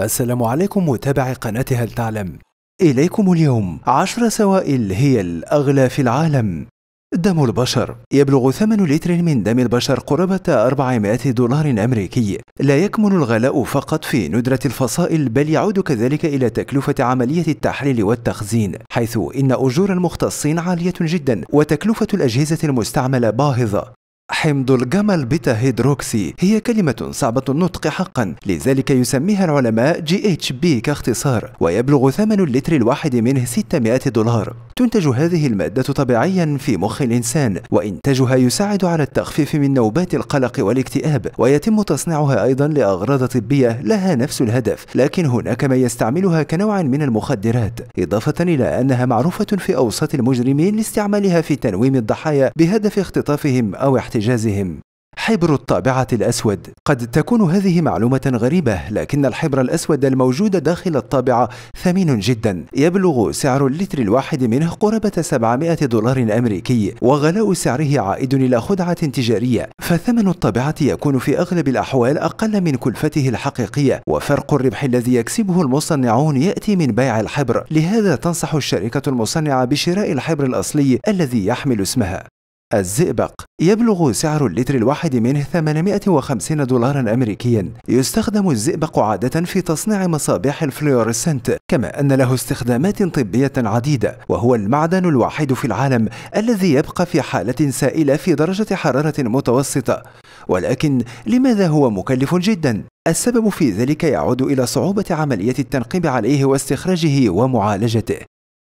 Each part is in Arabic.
السلام عليكم متابعي قناة هل تعلم إليكم اليوم عشر سوائل هي الأغلى في العالم دم البشر يبلغ ثمن لتر من دم البشر قرابة 400 دولار أمريكي لا يكمن الغلاء فقط في ندرة الفصائل بل يعود كذلك إلى تكلفة عملية التحليل والتخزين حيث إن أجور المختصين عالية جدا وتكلفة الأجهزة المستعملة باهظة حمض الجمل بيتا هيدروكسي هي كلمة صعبة النطق حقا لذلك يسميها العلماء جي اتش بي كاختصار ويبلغ ثمن اللتر الواحد منه 600 دولار تنتج هذه المادة طبيعيا في مخ الإنسان وإنتاجها يساعد على التخفيف من نوبات القلق والاكتئاب ويتم تصنيعها أيضا لأغراض طبية لها نفس الهدف لكن هناك من يستعملها كنوع من المخدرات إضافة إلى أنها معروفة في أوساط المجرمين لاستعمالها في تنويم الضحايا بهدف اختطافهم أو احتلالهم احتجازهم حبر الطابعة الأسود قد تكون هذه معلومة غريبة لكن الحبر الأسود الموجود داخل الطابعة ثمين جدا يبلغ سعر اللتر الواحد منه قرابة 700 دولار أمريكي وغلاء سعره عائد إلى خدعة تجارية فثمن الطابعة يكون في أغلب الأحوال أقل من كلفته الحقيقية وفرق الربح الذي يكسبه المصنعون يأتي من بيع الحبر لهذا تنصح الشركة المصنعة بشراء الحبر الأصلي الذي يحمل اسمها الزئبق يبلغ سعر اللتر الواحد منه 850 دولارا أمريكيا يستخدم الزئبق عادة في تصنيع مصابيح الفلوريسنت كما أن له استخدامات طبية عديدة وهو المعدن الوحيد في العالم الذي يبقى في حالة سائلة في درجة حرارة متوسطة ولكن لماذا هو مكلف جدا؟ السبب في ذلك يعود إلى صعوبة عملية التنقيب عليه واستخراجه ومعالجته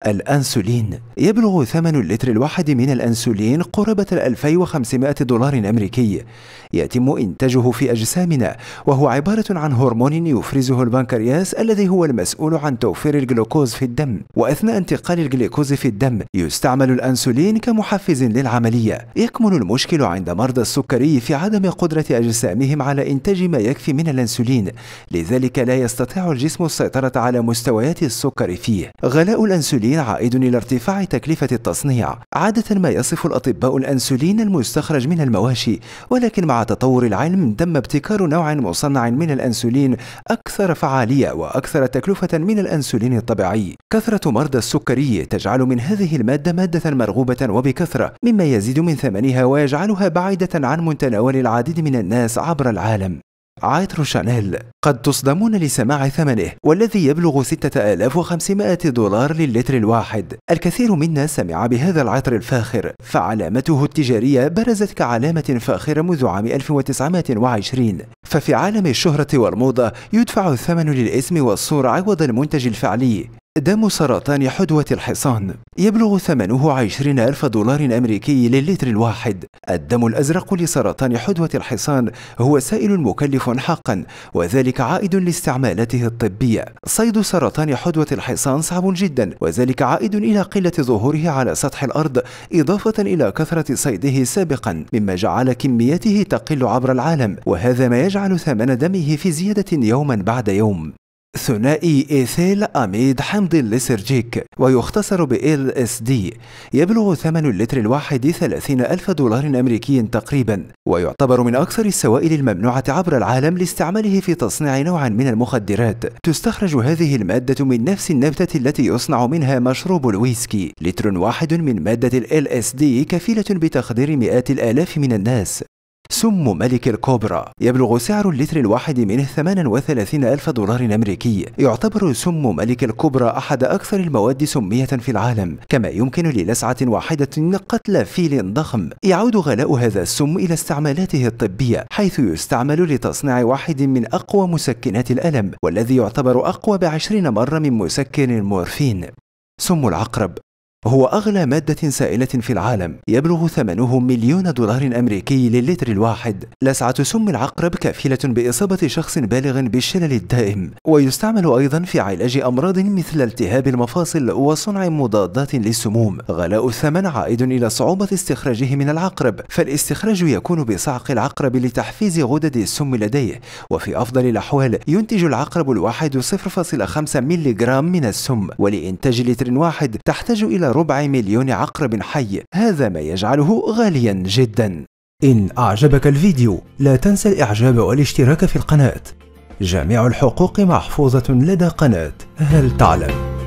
الأنسولين يبلغ ثمن اللتر الواحد من الأنسولين قرابة 2500 دولار أمريكي يتم إنتاجه في أجسامنا وهو عبارة عن هرمون يفرزه البنكرياس الذي هو المسؤول عن توفير الجلوكوز في الدم وأثناء انتقال الجلوكوز في الدم يستعمل الأنسولين كمحفز للعملية يكمن المشكل عند مرضى السكري في عدم قدرة أجسامهم على إنتاج ما يكفي من الأنسولين لذلك لا يستطيع الجسم السيطرة على مستويات السكر فيه غلاء الأنسولين الأنسولين عائد إلى ارتفاع تكلفة التصنيع عادة ما يصف الأطباء الأنسولين المستخرج من المواشي ولكن مع تطور العلم تم ابتكار نوع مصنع من الأنسولين أكثر فعالية وأكثر تكلفة من الأنسولين الطبيعي كثرة مرضى السكري تجعل من هذه المادة مادة مرغوبة وبكثرة مما يزيد من ثمنها ويجعلها بعيدة عن متناول العديد من الناس عبر العالم عطر شانيل قد تصدمون لسماع ثمنه والذي يبلغ 6500 دولار للتر الواحد الكثير منا سمع بهذا العطر الفاخر فعلامته التجارية برزت كعلامة فاخرة منذ عام 1920 ففي عالم الشهرة والموضة يدفع الثمن للاسم والصورة عوض المنتج الفعلي دم سرطان حدوة الحصان يبلغ ثمنه 20 ألف دولار أمريكي للتر الواحد الدم الأزرق لسرطان حدوة الحصان هو سائل مكلف حقا وذلك عائد لاستعمالته الطبية صيد سرطان حدوة الحصان صعب جدا وذلك عائد إلى قلة ظهوره على سطح الأرض إضافة إلى كثرة صيده سابقا مما جعل كميته تقل عبر العالم وهذا ما يجعل ثمن دمه في زيادة يوما بعد يوم ثنائي إيثيل أميد حمض لسرجيك ويختصر ب LSD يبلغ ثمن اللتر الواحد 30 ألف دولار أمريكي تقريبا ويعتبر من أكثر السوائل الممنوعة عبر العالم لاستعماله في تصنيع نوع من المخدرات تستخرج هذه المادة من نفس النبتة التي يصنع منها مشروب الويسكي لتر واحد من مادة ال LSD كفيلة بتخدير مئات الآلاف من الناس سم ملك الكوبرا يبلغ سعر اللتر الواحد منه 38 ألف دولار أمريكي يعتبر سم ملك الكوبرا أحد أكثر المواد سمية في العالم كما يمكن للسعة واحدة قتل فيل ضخم يعود غلاء هذا السم إلى استعمالاته الطبية حيث يستعمل لتصنيع واحد من أقوى مسكنات الألم والذي يعتبر أقوى بعشرين مرة من مسكن المورفين سم العقرب هو أغلى مادة سائلة في العالم يبلغ ثمنه مليون دولار أمريكي للتر الواحد لسعة سم العقرب كافلة بإصابة شخص بالغ بالشلل الدائم ويستعمل أيضا في علاج أمراض مثل التهاب المفاصل وصنع مضادات للسموم غلاء الثمن عائد إلى صعوبة استخراجه من العقرب فالاستخراج يكون بصعق العقرب لتحفيز غدد السم لديه وفي أفضل الأحوال ينتج العقرب الواحد 0.5 ملغ من السم ولإنتاج لتر واحد تحتاج إلى ربع مليون عقرب حي هذا ما يجعله غاليا جدا إن أعجبك الفيديو لا تنسى الإعجاب والاشتراك في القناة جميع الحقوق محفوظة لدى قناة هل تعلم؟